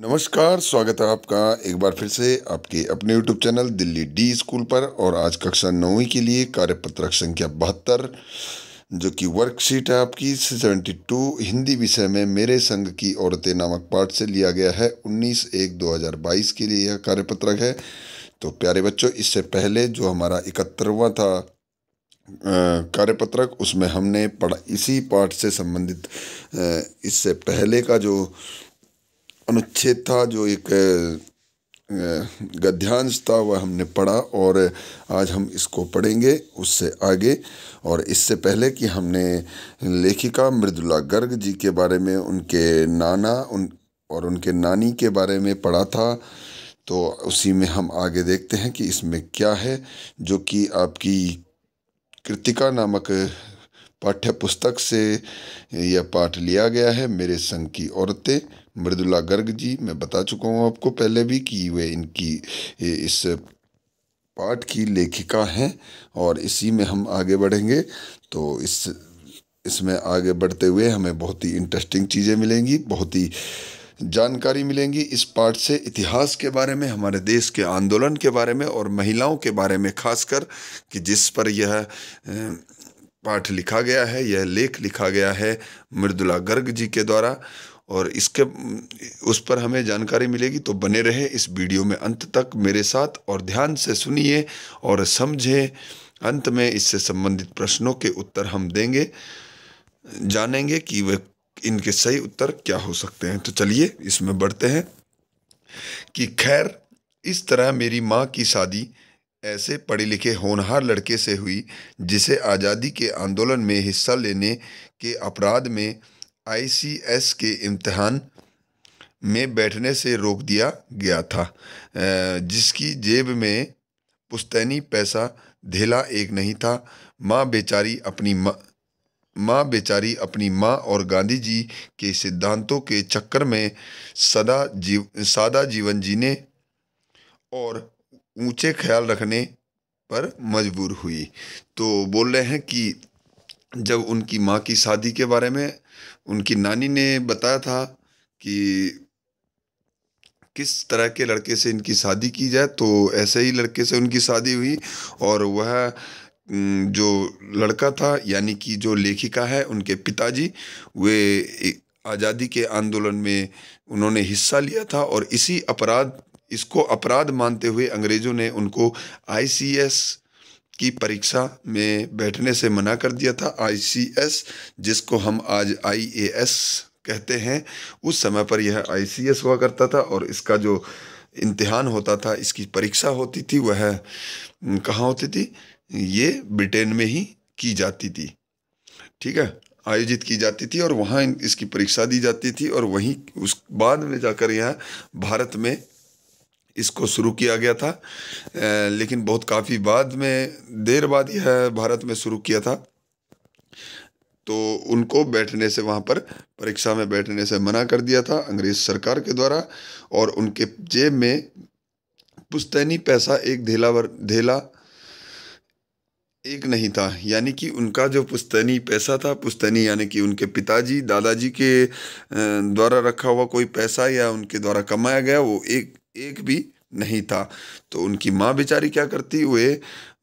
नमस्कार स्वागत है आपका एक बार फिर से आपके अपने YouTube channel Delhi D school पर और आज कक्षा नौवीं के लिए कार्यपत्रक संख्या बहत्तर जो कि वर्कशीट है आपकी सेवेंटी टू हिंदी विषय में मेरे संघ की औरतें नामक पाठ से लिया गया है उन्नीस एक दो हज़ार बाईस के लिए यह कार्यपत्रक है तो प्यारे बच्चों इससे पहले जो हमारा इकहत्तरवा था कार्यपत्रक उसमें हमने पढ़ा इसी पाठ से संबंधित इससे पहले का जो अनुच्छेद था जो एक गद्यांश था वह हमने पढ़ा और आज हम इसको पढ़ेंगे उससे आगे और इससे पहले कि हमने लेखिका मृदुला गर्ग जी के बारे में उनके नाना उन और उनके नानी के बारे में पढ़ा था तो उसी में हम आगे देखते हैं कि इसमें क्या है जो कि आपकी कृतिका नामक पाठ्य पुस्तक से यह पाठ लिया गया है मेरे संग की औरतें मृदुला गर्ग जी मैं बता चुका हूँ आपको पहले भी कि वे इनकी इस पाठ की लेखिका हैं और इसी में हम आगे बढ़ेंगे तो इस इसमें आगे बढ़ते हुए हमें बहुत ही इंटरेस्टिंग चीज़ें मिलेंगी बहुत ही जानकारी मिलेंगी इस पाठ से इतिहास के बारे में हमारे देश के आंदोलन के बारे में और महिलाओं के बारे में खासकर कि जिस पर यह पाठ लिखा गया है यह लेख लिखा गया है मृदुला गर्ग जी के द्वारा और इसके उस पर हमें जानकारी मिलेगी तो बने रहे इस वीडियो में अंत तक मेरे साथ और ध्यान से सुनिए और समझें अंत में इससे संबंधित प्रश्नों के उत्तर हम देंगे जानेंगे कि वे इनके सही उत्तर क्या हो सकते हैं तो चलिए इसमें बढ़ते हैं कि खैर इस तरह मेरी माँ की शादी ऐसे पढ़े लिखे होनहार लड़के से हुई जिसे आज़ादी के आंदोलन में हिस्सा लेने के अपराध में आईसीएस के इम्तहान में बैठने से रोक दिया गया था जिसकी जेब में पुस्तैनी पैसा ढेला एक नहीं था माँ बेचारी अपनी माँ माँ बेचारी अपनी माँ और गांधी जी के सिद्धांतों के चक्कर में सदा जीव सादा जीवन जीने और ऊंचे ख्याल रखने पर मजबूर हुई तो बोल रहे हैं कि जब उनकी माँ की शादी के बारे में उनकी नानी ने बताया था कि किस तरह के लड़के से इनकी शादी की जाए तो ऐसे ही लड़के से उनकी शादी हुई और वह जो लड़का था यानी कि जो लेखिका है उनके पिताजी वे आज़ादी के आंदोलन में उन्होंने हिस्सा लिया था और इसी अपराध इसको अपराध मानते हुए अंग्रेज़ों ने उनको आईसीएस की परीक्षा में बैठने से मना कर दिया था आईसीएस जिसको हम आज आईएएस कहते हैं उस समय पर यह आईसीएस हुआ करता था और इसका जो इम्तिहान होता था इसकी परीक्षा होती थी वह कहाँ होती थी ये ब्रिटेन में ही की जाती थी ठीक है आयोजित की जाती थी और वहाँ इसकी परीक्षा दी जाती थी और वहीं उस बाद में जाकर यह भारत में इसको शुरू किया गया था लेकिन बहुत काफ़ी बाद में देर बाद यह भारत में शुरू किया था तो उनको बैठने से वहाँ पर परीक्षा में बैठने से मना कर दिया था अंग्रेज सरकार के द्वारा और उनके जेब में पुस्तैनी पैसा एक ढेला भर ढेला एक नहीं था यानी कि उनका जो पुस्तैनी पैसा था पुस्तैनी यानी कि उनके पिताजी दादाजी के द्वारा रखा हुआ कोई पैसा या उनके द्वारा कमाया गया वो एक एक भी नहीं था तो उनकी माँ बेचारी क्या करती हुए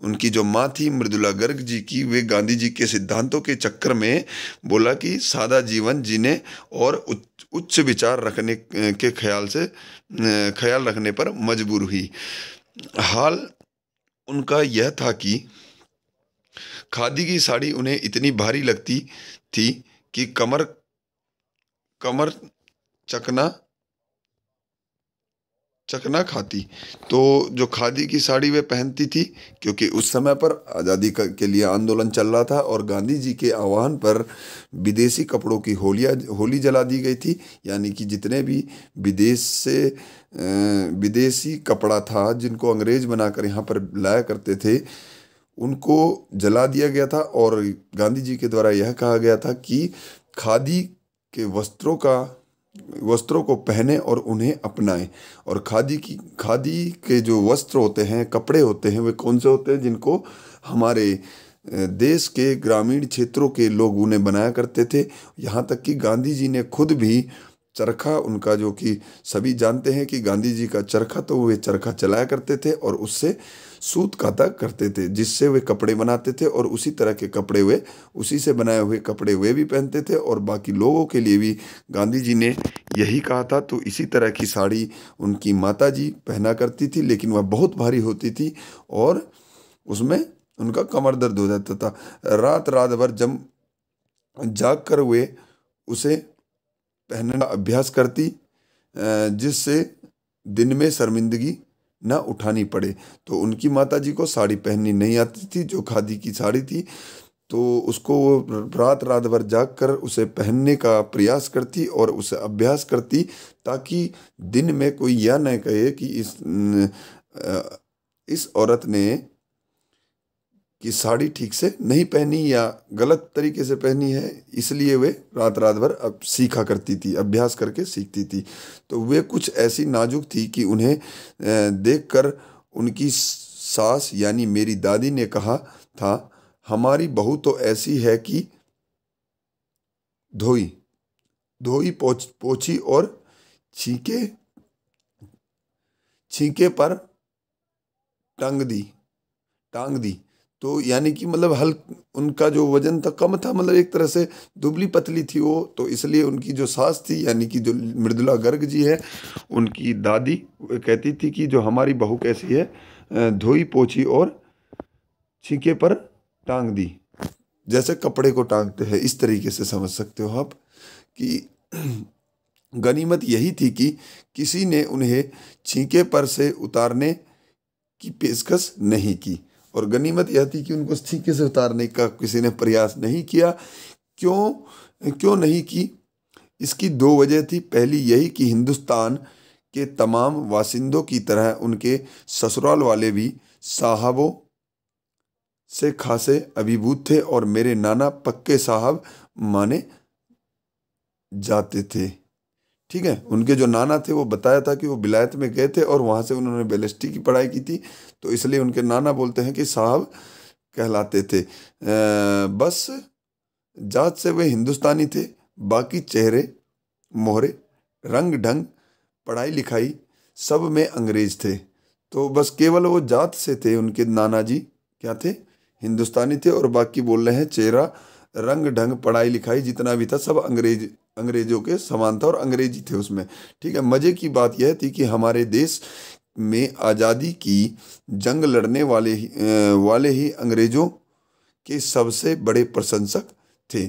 उनकी जो माँ थी मृदुला गर्ग जी की वे गांधी जी के सिद्धांतों के चक्कर में बोला कि सादा जीवन जीने और उच्च विचार रखने के ख्याल से ख्याल रखने पर मजबूर हुई हाल उनका यह था कि खादी की साड़ी उन्हें इतनी भारी लगती थी कि कमर कमर चकना चकना खाती तो जो खादी की साड़ी वे पहनती थी क्योंकि उस समय पर आज़ादी के लिए आंदोलन चल रहा था और गांधी जी के आह्वान पर विदेशी कपड़ों की होलिया होली जला दी गई थी यानी कि जितने भी विदेश से विदेशी कपड़ा था जिनको अंग्रेज बनाकर यहाँ पर लाया करते थे उनको जला दिया गया था और गांधी जी के द्वारा यह कहा गया था कि खादी के वस्त्रों का वस्त्रों को पहने और उन्हें अपनाएं और खादी की खादी के जो वस्त्र होते हैं कपड़े होते हैं वे कौन से होते हैं जिनको हमारे देश के ग्रामीण क्षेत्रों के लोग उन्हें बनाया करते थे यहाँ तक कि गांधी जी ने खुद भी चरखा उनका जो कि सभी जानते हैं कि गांधी जी का चरखा तो वे चरखा चलाया करते थे और उससे सूत काता करते थे जिससे वे कपड़े बनाते थे और उसी तरह के कपड़े वे उसी से बनाए हुए कपड़े वे भी पहनते थे और बाकी लोगों के लिए भी गांधी जी ने यही कहा था तो इसी तरह की साड़ी उनकी माता जी पहना करती थी लेकिन वह बहुत भारी होती थी और उसमें उनका कमर दर्द हो जाता था रात रात भर जम जाग कर वे उसे पहनने का अभ्यास करती जिससे दिन में शर्मिंदगी न उठानी पड़े तो उनकी माता जी को साड़ी पहननी नहीं आती थी जो खादी की साड़ी थी तो उसको वो रात रात भर जाग कर उसे पहनने का प्रयास करती और उसे अभ्यास करती ताकि दिन में कोई यह न कहे कि इस इस औरत ने कि साड़ी ठीक से नहीं पहनी या गलत तरीके से पहनी है इसलिए वे रात रात भर अब सीखा करती थी अभ्यास करके सीखती थी तो वे कुछ ऐसी नाजुक थी कि उन्हें देखकर उनकी सास यानी मेरी दादी ने कहा था हमारी बहू तो ऐसी है कि धोई धोई पोच पोछी और छींके छींके पर टंग दी टांग दी तो यानी कि मतलब हल उनका जो वजन था कम था मतलब एक तरह से दुबली पतली थी वो तो इसलिए उनकी जो सास थी यानी कि जो मृदुला गर्ग जी है उनकी दादी कहती थी कि जो हमारी बहू कैसी है धोई पोछी और छीके पर टांग दी जैसे कपड़े को टांगते हैं इस तरीके से समझ सकते हो आप कि गनीमत यही थी कि किसी ने उन्हें छीके पर से उतारने की पेशकश नहीं की और गनीमत यह थी कि उनको स्थिके से उतारने का किसी ने प्रयास नहीं किया क्यों क्यों नहीं की इसकी दो वजह थी पहली यही कि हिंदुस्तान के तमाम वासिंदों की तरह उनके ससुराल वाले भी साहबों से खासे अभिभूत थे और मेरे नाना पक्के साहब माने जाते थे ठीक है उनके जो नाना थे वो बताया था कि वो बिलायत में गए थे और वहाँ से उन्होंने बेलिस्टी की पढ़ाई की थी तो इसलिए उनके नाना बोलते हैं कि साहब कहलाते थे आ, बस जात से वे हिंदुस्तानी थे बाकी चेहरे मोहरे रंग ढंग पढ़ाई लिखाई सब में अंग्रेज थे तो बस केवल वो जात से थे उनके नाना जी क्या थे हिंदुस्तानी थे और बाकी बोल रहे हैं चेहरा रंग ढंग पढ़ाई लिखाई जितना भी था सब अंग्रेज अंग्रेजों के समान था और अंग्रेजी थे उसमें ठीक है मज़े की बात यह थी कि हमारे देश में आज़ादी की जंग लड़ने वाले ही वाले ही अंग्रेज़ों के सबसे बड़े प्रशंसक थे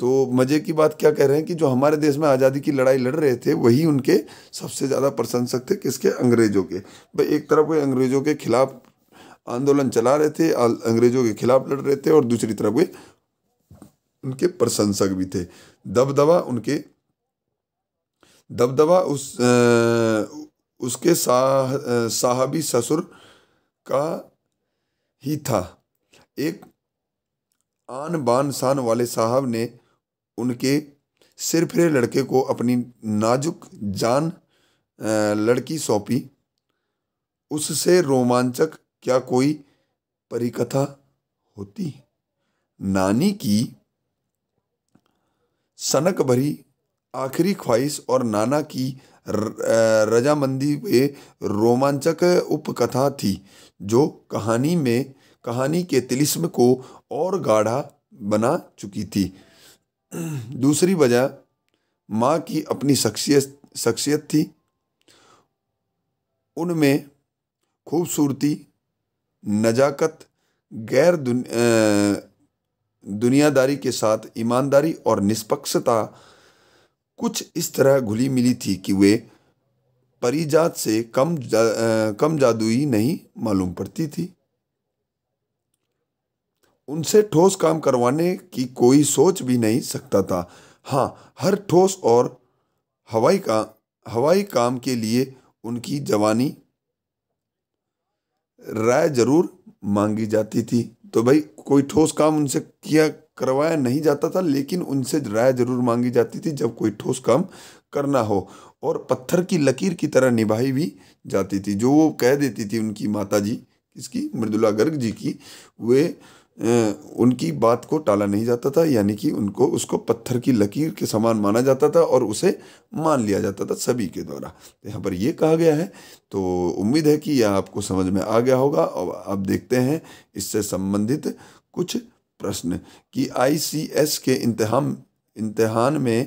तो मज़े की बात क्या कह रहे हैं कि जो हमारे देश में आज़ादी की लड़ाई लड़ रहे थे वही उनके सबसे ज़्यादा प्रशंसक थे किसके अंग्रेज़ों के भाई एक तरफ वे अंग्रेज़ों के खिलाफ आंदोलन चला रहे थे अं, अंग्रेज़ों के खिलाफ लड़ रहे थे और दूसरी तरफ वे उनके प्रशंसक भी थे दबदबा उनके दबदबा उस आ, उसके साह साहबी ससुर का ही था एक आन बान शान वाले साहब ने उनके सिर फिरे लड़के को अपनी नाजुक जान लड़की सौंपी उससे रोमांचक क्या कोई परिकथा होती नानी की सनक भरी आखिरी ख्वाहिश और नाना की रजामंदी वे रोमांचक उपकथा थी जो कहानी में कहानी के तिलिस्म को और गाढ़ा बना चुकी थी दूसरी वजह माँ की अपनी शख्सियत शख्सियत थी उनमें खूबसूरती नज़ाकत गैर दुनियादारी के साथ ईमानदारी और निष्पक्षता कुछ इस तरह घुली मिली थी कि वे परिजात से कम जा, कम जादुई नहीं मालूम पड़ती थी उनसे ठोस काम करवाने की कोई सोच भी नहीं सकता था हाँ हर ठोस और हवाई का हवाई काम के लिए उनकी जवानी राय जरूर मांगी जाती थी तो भाई कोई ठोस काम उनसे किया करवाया नहीं जाता था लेकिन उनसे राय जरूर मांगी जाती थी जब कोई ठोस काम करना हो और पत्थर की लकीर की तरह निभाई भी जाती थी जो वो कह देती थी उनकी माता जी किसकी मृदुला गर्ग जी की वे उनकी बात को टाला नहीं जाता था यानी कि उनको उसको पत्थर की लकीर के समान माना जाता था और उसे मान लिया जाता था सभी के द्वारा तो यहाँ पर यह कहा गया है तो उम्मीद है कि यह आपको समझ में आ गया होगा अब आप देखते हैं इससे संबंधित कुछ प्रश्न कि आईसीएस के इम्तहान इम्तहान में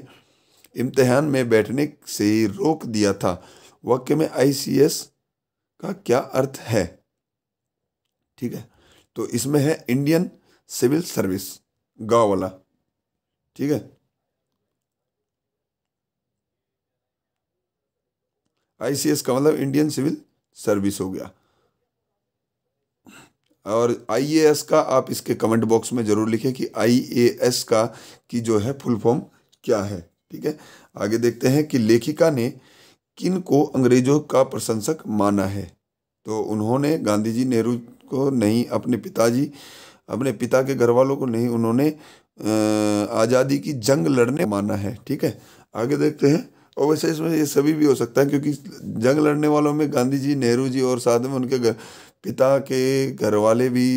इम्तहान में बैठने से रोक दिया था वाक्य में आईसीएस का क्या अर्थ है ठीक है तो इसमें है इंडियन सिविल सर्विस गांव वाला ठीक है आईसीएस का मतलब इंडियन सिविल सर्विस हो गया और आईएएस का आप इसके कमेंट बॉक्स में ज़रूर लिखें कि आईएएस का की जो है फुल फॉर्म क्या है ठीक है आगे देखते हैं कि लेखिका ने किन को अंग्रेजों का प्रशंसक माना है तो उन्होंने गांधी जी नेहरू को नहीं अपने पिताजी अपने पिता के घर वालों को नहीं उन्होंने आज़ादी की जंग लड़ने माना है ठीक है आगे देखते हैं और वैसे इसमें ये सभी भी हो सकता है क्योंकि जंग लड़ने वालों में गांधी जी नेहरू जी और साथ में उनके घर पिता के घर वाले भी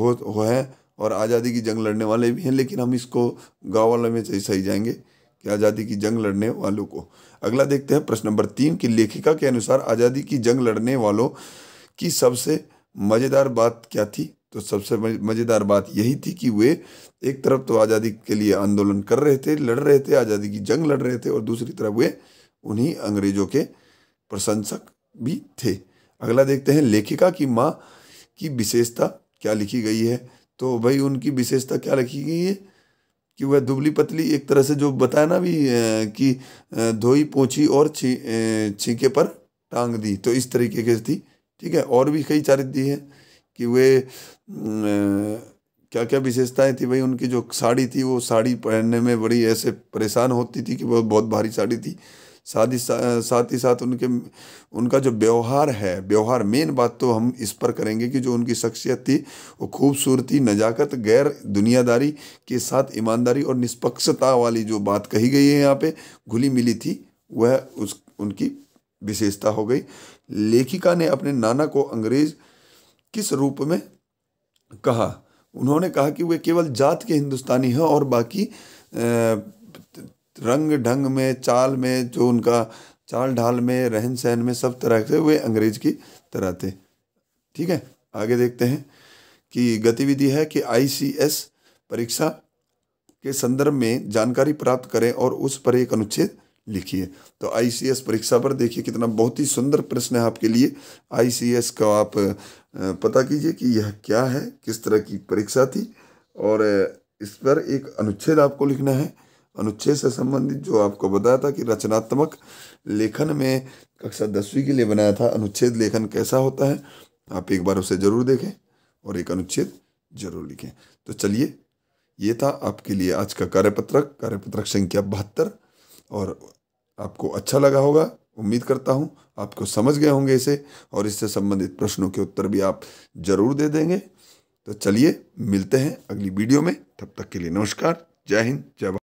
हो, हो हैं और आज़ादी की जंग लड़ने वाले भी हैं लेकिन हम इसको गाँव वालों में सही जाएंगे कि आज़ादी की जंग लड़ने वालों को अगला देखते हैं प्रश्न नंबर तीन की लेखिका के अनुसार आज़ादी की जंग लड़ने वालों की सबसे मज़ेदार बात क्या थी तो सबसे मज़ेदार बात यही थी कि वे एक तरफ तो आज़ादी के लिए आंदोलन कर रहे थे लड़ रहे थे आज़ादी की जंग लड़ रहे थे और दूसरी तरफ वे उन्हीं अंग्रेज़ों के प्रशंसक भी थे अगला देखते हैं लेखिका की माँ की विशेषता क्या लिखी गई है तो भाई उनकी विशेषता क्या लिखी गई है कि वह दुबली पतली एक तरह से जो बताया ना भी कि धोई पोछी और छी छीके पर टांग दी तो इस तरीके की थी ठीक है और भी कई चारित्री है कि वे क्या क्या विशेषताएं थी भाई उनकी जो साड़ी थी वो साड़ी पहनने में बड़ी ऐसे परेशान होती थी कि वह बहुत भारी साड़ी थी साथ ही साथ ही साथ उनके उनका जो व्यवहार है व्यवहार मेन बात तो हम इस पर करेंगे कि जो उनकी शख्सियत थी वो खूबसूरती नज़ाकत गैर दुनियादारी के साथ ईमानदारी और निष्पक्षता वाली जो बात कही गई है यहाँ पे घुली मिली थी वह उस उनकी विशेषता हो गई लेखिका ने अपने नाना को अंग्रेज किस रूप में कहा उन्होंने कहा कि वे केवल जात के हिंदुस्तानी हैं और बाकी रंग ढंग में चाल में जो उनका चाल ढाल में रहन सहन में सब तरह से वे अंग्रेज की तरह थे ठीक है आगे देखते हैं कि गतिविधि है कि आईसीएस परीक्षा के संदर्भ में जानकारी प्राप्त करें और उस पर एक अनुच्छेद लिखिए तो आईसीएस परीक्षा पर देखिए कितना बहुत ही सुंदर प्रश्न है आपके लिए आईसीएस का आप पता कीजिए कि यह क्या है किस तरह की परीक्षा थी और इस पर एक अनुच्छेद आपको लिखना है अनुच्छेद से संबंधित जो आपको बताया था कि रचनात्मक लेखन में कक्षा दसवीं के लिए बनाया था अनुच्छेद लेखन कैसा होता है आप एक बार उसे ज़रूर देखें और एक अनुच्छेद जरूर लिखें तो चलिए ये था आपके लिए आज का कार्यपत्रक कार्यपत्रक संख्या बहत्तर और आपको अच्छा लगा होगा उम्मीद करता हूँ आपको समझ गए होंगे इसे और इससे संबंधित प्रश्नों के उत्तर भी आप ज़रूर दे देंगे तो चलिए मिलते हैं अगली वीडियो में तब तक के लिए नमस्कार जय हिंद जय